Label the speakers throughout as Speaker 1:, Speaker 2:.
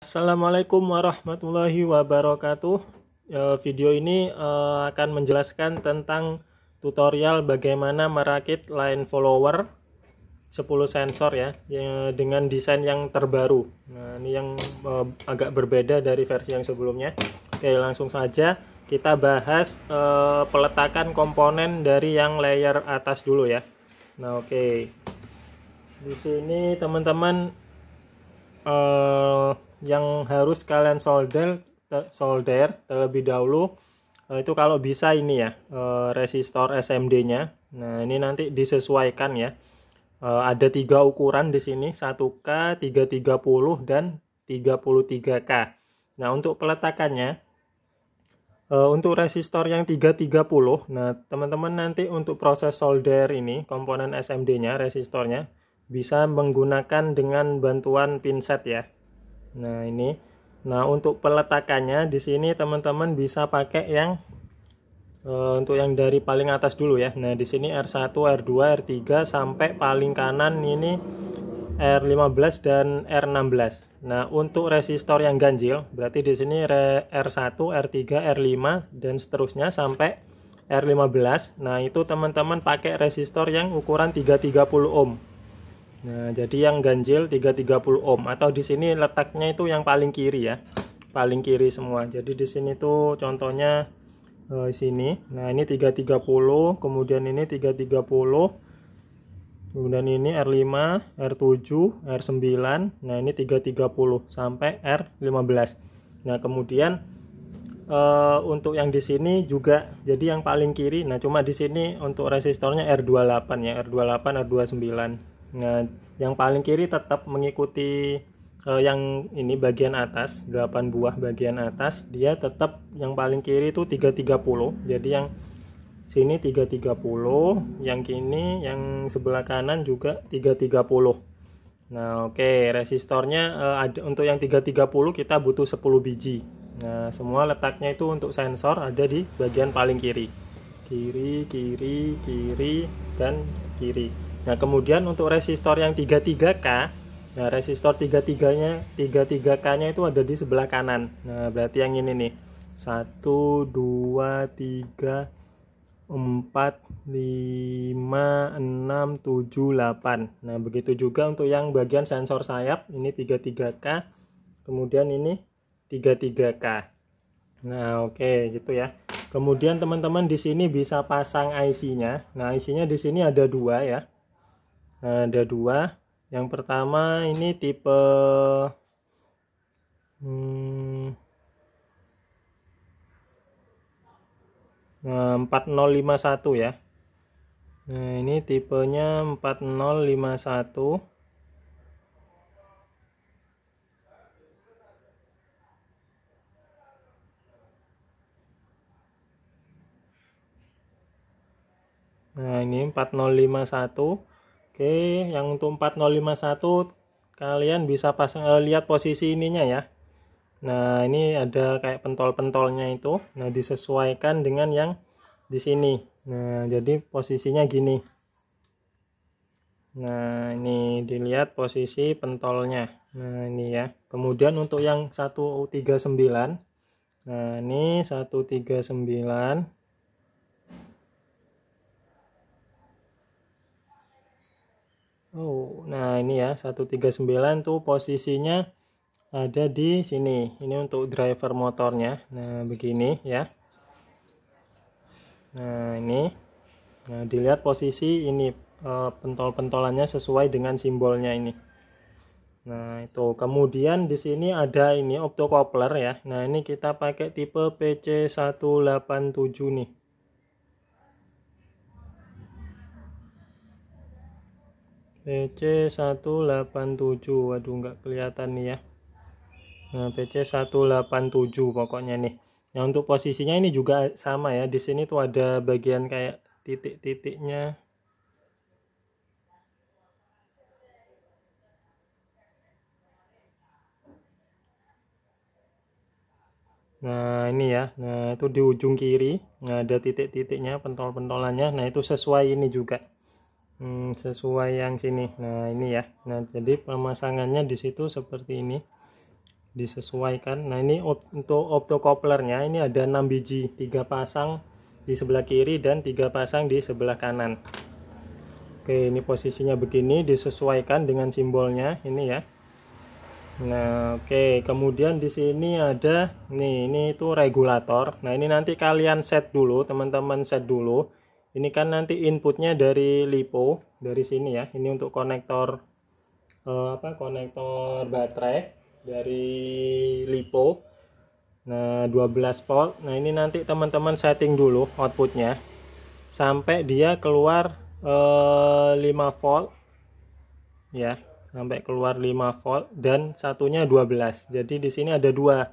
Speaker 1: Assalamualaikum warahmatullahi wabarakatuh. Ya, video ini eh, akan menjelaskan tentang tutorial bagaimana merakit line follower 10 sensor ya, ya dengan desain yang terbaru. Nah, ini yang eh, agak berbeda dari versi yang sebelumnya. Oke, langsung saja kita bahas eh, peletakan komponen dari yang layer atas dulu ya. Nah, oke. Di sini teman-teman eh yang harus kalian solder eh, solder terlebih dahulu eh, itu kalau bisa ini ya eh, resistor SMD-nya. Nah, ini nanti disesuaikan ya. Ada tiga ukuran di sini, 1K, 330 dan 33K. Nah, untuk peletakannya untuk resistor yang 330, nah teman-teman nanti untuk proses solder ini komponen SMD-nya, resistornya bisa menggunakan dengan bantuan pinset ya. Nah, ini. Nah, untuk peletakannya di sini teman-teman bisa pakai yang e, untuk yang dari paling atas dulu ya. Nah, di sini R1, R2, R3 sampai paling kanan ini R15 dan R16. Nah, untuk resistor yang ganjil berarti di sini R1, R3, R5 dan seterusnya sampai R15. Nah, itu teman-teman pakai resistor yang ukuran 330 ohm. Nah, jadi yang ganjil 330 ohm atau di sini letaknya itu yang paling kiri ya. Paling kiri semua. Jadi di sini tuh contohnya eh, sini. Nah, ini 330, kemudian ini 330. Kemudian ini R5, R7, R9. Nah, ini 330 sampai R15. Nah, kemudian uh, untuk yang di sini juga jadi yang paling kiri. Nah, cuma di sini untuk resistornya R28 ya, R28, R29. Nah, yang paling kiri tetap mengikuti uh, yang ini bagian atas, 8 buah bagian atas, dia tetap yang paling kiri itu 330. Jadi yang sini 330, yang kini yang sebelah kanan juga 330. Nah, oke, okay. resistornya uh, eh, ada untuk yang 330 kita butuh 10 biji. Nah, semua letaknya itu untuk sensor ada di bagian paling kiri. Kiri, kiri, kiri dan kiri. Nah, kemudian untuk resistor yang 33K, nah resistor 33-nya 33K-nya itu ada di sebelah kanan. Nah, berarti yang ini nih. 1 2 3 4 5 6 7 8. Nah, begitu juga untuk yang bagian sensor sayap ini 33K. Kemudian ini 33K. Nah, oke okay, gitu ya. Kemudian teman-teman di sini bisa pasang IC-nya. Nah, IC-nya di sini ada dua ya Eh, ada dua yang pertama ini tipe hmm, 4051 eh, ya nah ini tipenya 4051 Nah, ini 4051 Oke, yang untuk 4051 kalian bisa pasang eh, lihat posisi ininya ya. Nah, ini ada kayak pentol-pentolnya itu. Nah, disesuaikan dengan yang di sini. Nah, jadi posisinya gini. Nah, ini dilihat posisi pentolnya. Nah, ini ya. Kemudian untuk yang 139. Nah, ini 139 Oh, nah ini ya 139 tuh posisinya ada di sini. Ini untuk driver motornya. Nah, begini ya. Nah, ini. Nah, dilihat posisi ini e, pentol-pentolannya sesuai dengan simbolnya ini. Nah, itu. Kemudian di sini ada ini optocoupler ya. Nah, ini kita pakai tipe PC187 nih. PC187 waduh nggak kelihatan nih ya nah PC187 pokoknya nih nah untuk posisinya ini juga sama ya di sini tuh ada bagian kayak titik-titiknya Nah ini ya, nah itu di ujung kiri, nah ada titik-titiknya, pentol-pentolannya, nah itu sesuai ini juga hmm, sesuai yang sini nah ini ya nah jadi pemasangannya di situ seperti ini disesuaikan nah ini untuk optocouplernya ini ada 6 biji tiga pasang di sebelah kiri dan tiga pasang di sebelah kanan oke ini posisinya begini disesuaikan dengan simbolnya ini ya nah oke kemudian di sini ada nih ini itu regulator nah ini nanti kalian set dulu teman-teman set dulu ini kan nanti inputnya dari lipo dari sini ya ini untuk konektor eh, apa konektor baterai dari lipo nah 12 volt nah ini nanti teman-teman setting dulu outputnya sampai dia keluar eh, 5 volt ya sampai keluar 5 volt dan satunya 12 jadi di sini ada dua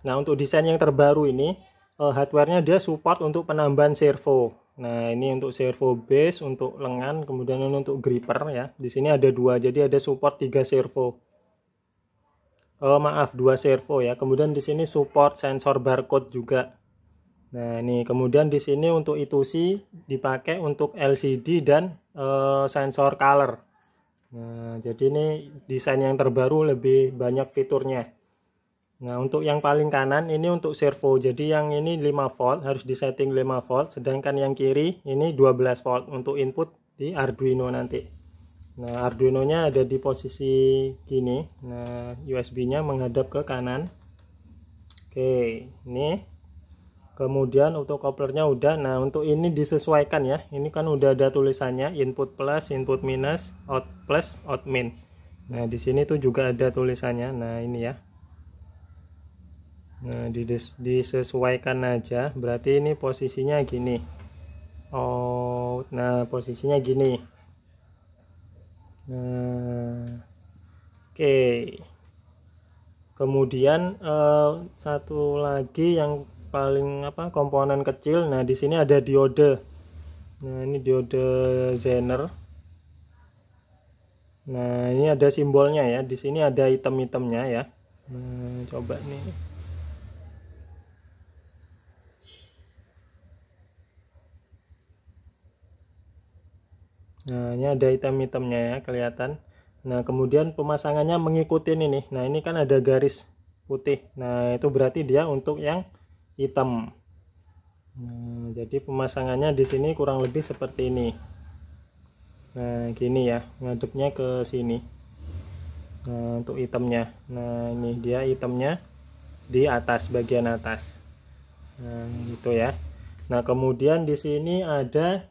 Speaker 1: nah untuk desain yang terbaru ini eh, hardwarenya dia support untuk penambahan servo Nah, ini untuk servo base, untuk lengan, kemudian untuk gripper ya. Di sini ada dua, jadi ada support tiga servo. Oh, maaf, dua servo ya. Kemudian di sini support sensor barcode juga. Nah, ini kemudian di sini untuk itu sih dipakai untuk LCD dan uh, sensor color. Nah, jadi ini desain yang terbaru lebih banyak fiturnya. Nah, untuk yang paling kanan ini untuk servo. Jadi yang ini 5 volt harus disetting 5 volt, sedangkan yang kiri ini 12 volt untuk input di Arduino nanti. Nah, Arduino-nya ada di posisi gini. Nah, USB-nya menghadap ke kanan. Oke, ini. Kemudian untuk koplernya udah. Nah, untuk ini disesuaikan ya. Ini kan udah ada tulisannya input plus, input minus, out plus, out min. Nah, di sini tuh juga ada tulisannya. Nah, ini ya. Nah, di disesuaikan aja. Berarti ini posisinya gini. Oh, nah posisinya gini. Nah, oke. Okay. Kemudian eh, satu lagi yang paling apa komponen kecil. Nah, di sini ada diode. Nah, ini diode Zener. Nah, ini ada simbolnya ya. Di sini ada item-itemnya ya. Nah, coba nih. Nah, ini ada item-itemnya ya, kelihatan. Nah, kemudian pemasangannya mengikuti ini nih. Nah, ini kan ada garis putih. Nah, itu berarti dia untuk yang hitam. Nah, jadi pemasangannya di sini kurang lebih seperti ini. Nah, gini ya, ngadepnya ke sini. Nah, untuk itemnya. Nah, ini dia itemnya di atas bagian atas. Nah, gitu ya. Nah, kemudian di sini ada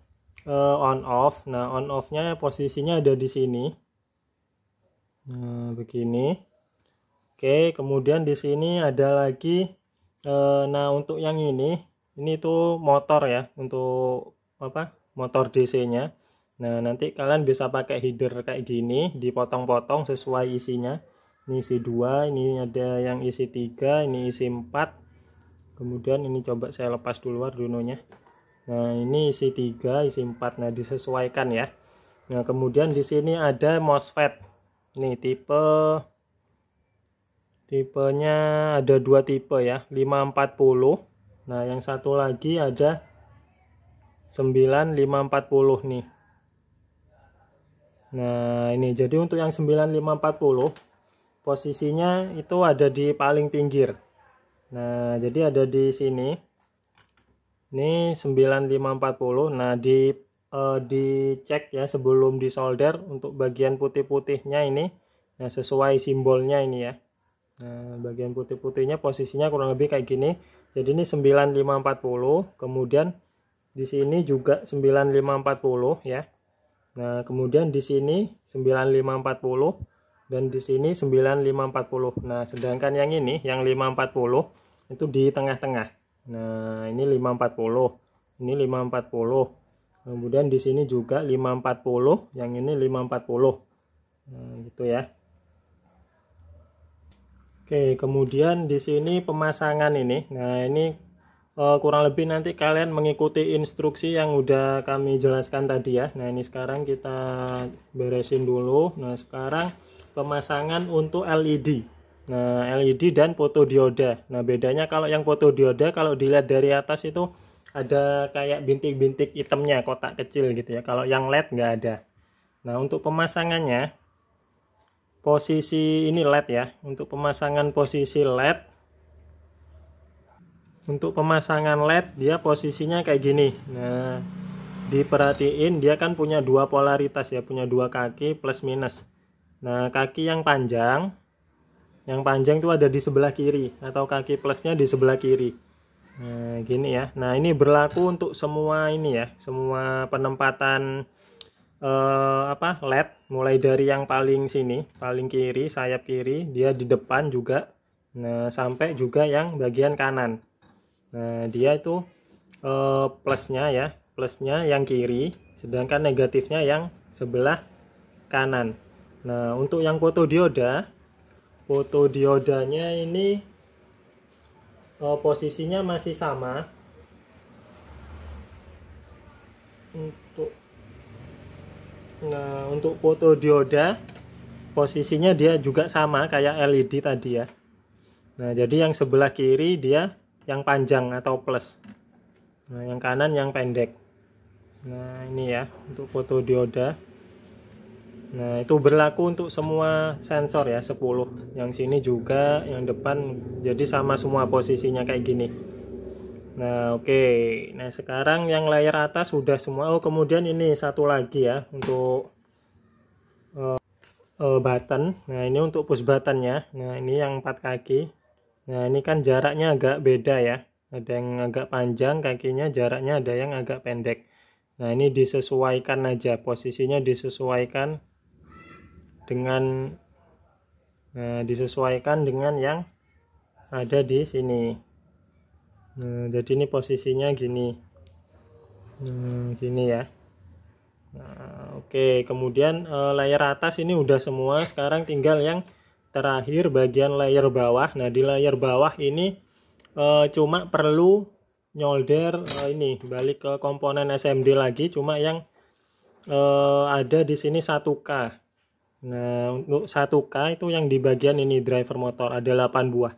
Speaker 1: uh, on off. Nah, on off-nya posisinya ada di sini. Nah, begini. Oke, kemudian di sini ada lagi uh, nah untuk yang ini, ini tuh motor ya, untuk apa? motor DC-nya. Nah, nanti kalian bisa pakai header kayak gini, dipotong-potong sesuai isinya. Ini isi 2, ini ada yang isi 3, ini isi 4. Kemudian ini coba saya lepas dulu Arduino-nya. Nah, ini isi 3, isi 4. Nah, disesuaikan ya. Nah, kemudian di sini ada MOSFET. Nih, tipe tipenya ada dua tipe ya, 540. Nah, yang satu lagi ada 9540 nih. Nah, ini jadi untuk yang 9540 posisinya itu ada di paling pinggir. Nah, jadi ada di sini ini 9540 nah di di eh, dicek ya sebelum disolder untuk bagian putih-putihnya ini nah sesuai simbolnya ini ya nah bagian putih-putihnya posisinya kurang lebih kayak gini jadi ini 9540 kemudian di sini juga 9540 ya nah kemudian di sini 9540 dan di sini 9540 nah sedangkan yang ini yang 540 itu di tengah-tengah Nah, ini 540. Ini 540. Kemudian di sini juga 540, yang ini 540. Nah, gitu ya. Oke, kemudian di sini pemasangan ini. Nah, ini eh, kurang lebih nanti kalian mengikuti instruksi yang udah kami jelaskan tadi ya. Nah, ini sekarang kita beresin dulu. Nah, sekarang pemasangan untuk LED. Nah, LED dan fotodioda. Nah, bedanya kalau yang fotodioda kalau dilihat dari atas itu ada kayak bintik-bintik hitamnya kotak kecil gitu ya. Kalau yang LED nggak ada. Nah, untuk pemasangannya posisi ini LED ya. Untuk pemasangan posisi LED untuk pemasangan LED dia posisinya kayak gini. Nah, diperhatiin dia kan punya dua polaritas ya, punya dua kaki plus minus. Nah, kaki yang panjang yang panjang itu ada di sebelah kiri atau kaki plusnya di sebelah kiri nah gini ya nah ini berlaku untuk semua ini ya semua penempatan eh, apa LED mulai dari yang paling sini paling kiri sayap kiri dia di depan juga nah sampai juga yang bagian kanan nah dia itu eh, plusnya ya plusnya yang kiri sedangkan negatifnya yang sebelah kanan nah untuk yang fotodioda fotodiodanya ini uh, posisinya masih sama untuk nah untuk fotodioda posisinya dia juga sama kayak LED tadi ya nah jadi yang sebelah kiri dia yang panjang atau plus nah yang kanan yang pendek nah ini ya untuk fotodioda Nah, itu berlaku untuk semua sensor ya, 10. Yang sini juga, yang depan jadi sama semua posisinya kayak gini. Nah, oke. Okay. Nah, sekarang yang layar atas sudah semua. Oh, kemudian ini satu lagi ya untuk uh, uh, button. Nah, ini untuk push button ya. Nah, ini yang empat kaki. Nah, ini kan jaraknya agak beda ya. Ada yang agak panjang kakinya, jaraknya ada yang agak pendek. Nah, ini disesuaikan aja, posisinya disesuaikan dengan eh, disesuaikan dengan yang ada di sini nah, jadi ini posisinya gini nah, gini ya nah, oke kemudian eh, layar atas ini udah semua sekarang tinggal yang terakhir bagian layar bawah nah di layar bawah ini eh, cuma perlu nyolder eh, ini balik ke komponen SMD lagi cuma yang uh, ada di sini 1K Nah, untuk 1K itu yang di bagian ini driver motor ada 8 buah.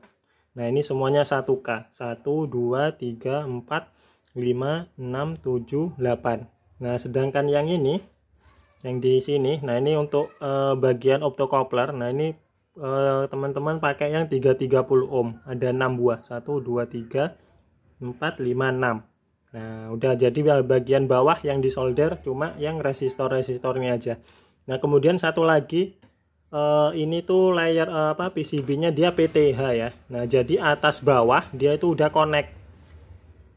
Speaker 1: Nah, ini semuanya 1K. 1 2 3 4 5 6 7 8. Nah, sedangkan yang ini yang di sini, nah ini untuk eh, bagian optocoupler. Nah, ini eh, teman-teman eh, pakai yang 330 ohm. Ada 6 buah. 1 2 3 4 5 6. Nah, udah jadi bagian bawah yang disolder cuma yang resistor-resistornya aja. Nah, kemudian satu lagi uh, ini tuh layer uh, apa PCB-nya dia PTH ya. Nah, jadi atas bawah dia itu udah connect.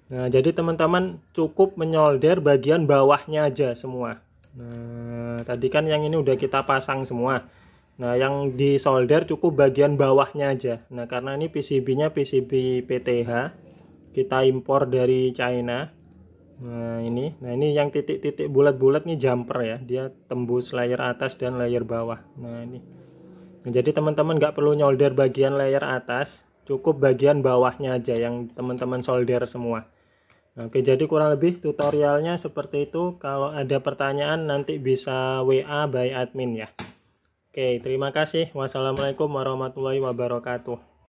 Speaker 1: Nah, jadi teman-teman cukup menyolder bagian bawahnya aja semua. Nah, tadi kan yang ini udah kita pasang semua. Nah, yang di solder cukup bagian bawahnya aja. Nah, karena ini PCB-nya PCB PTH, kita impor dari China. Nah ini, nah ini yang titik-titik bulat-bulat nih jumper ya, dia tembus layer atas dan layer bawah. Nah ini, nah, jadi teman-teman nggak perlu nyolder bagian layer atas, cukup bagian bawahnya aja yang teman-teman solder semua. Nah, oke, jadi kurang lebih tutorialnya seperti itu. Kalau ada pertanyaan nanti bisa WA by admin ya. Oke, terima kasih. Wassalamualaikum warahmatullahi wabarakatuh.